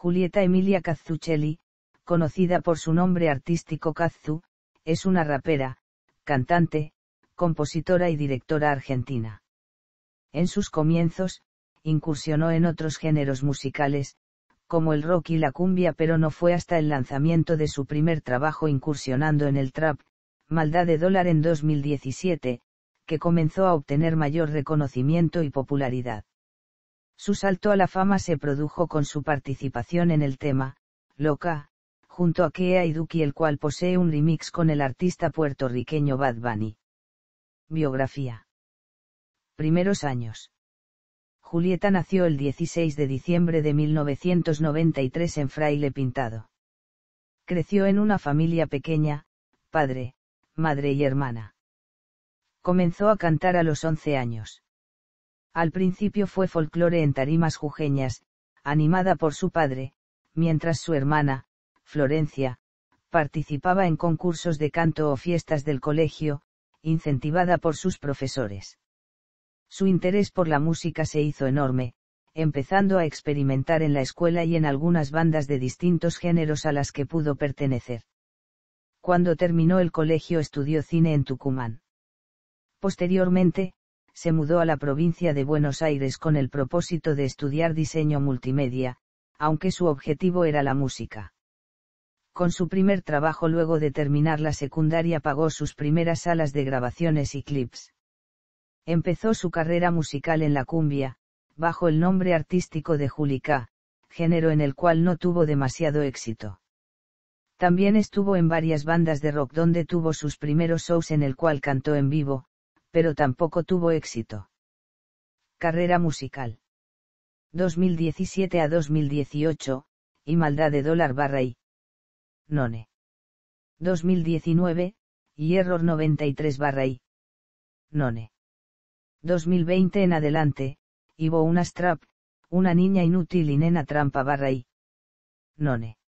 Julieta Emilia Cazzucelli, conocida por su nombre artístico Cazzu, es una rapera, cantante, compositora y directora argentina. En sus comienzos, incursionó en otros géneros musicales, como el rock y la cumbia, pero no fue hasta el lanzamiento de su primer trabajo incursionando en el trap, Maldad de Dólar en 2017, que comenzó a obtener mayor reconocimiento y popularidad. Su salto a la fama se produjo con su participación en el tema, Loca, junto a Kea y Duki el cual posee un remix con el artista puertorriqueño Bad Bunny. Biografía. Primeros años. Julieta nació el 16 de diciembre de 1993 en Fraile Pintado. Creció en una familia pequeña, padre, madre y hermana. Comenzó a cantar a los 11 años. Al principio fue folclore en tarimas jujeñas, animada por su padre, mientras su hermana, Florencia, participaba en concursos de canto o fiestas del colegio, incentivada por sus profesores. Su interés por la música se hizo enorme, empezando a experimentar en la escuela y en algunas bandas de distintos géneros a las que pudo pertenecer. Cuando terminó el colegio estudió cine en Tucumán. Posteriormente, se mudó a la provincia de Buenos Aires con el propósito de estudiar diseño multimedia, aunque su objetivo era la música. Con su primer trabajo luego de terminar la secundaria pagó sus primeras salas de grabaciones y clips. Empezó su carrera musical en la cumbia, bajo el nombre artístico de Juliá, género en el cual no tuvo demasiado éxito. También estuvo en varias bandas de rock donde tuvo sus primeros shows en el cual cantó en vivo, pero tampoco tuvo éxito. Carrera musical. 2017 a 2018, y Maldad de dólar barra y. None. 2019, y Error 93 barra y. None. 2020 en adelante, y Bo una strap, una niña inútil y nena trampa barra y. None.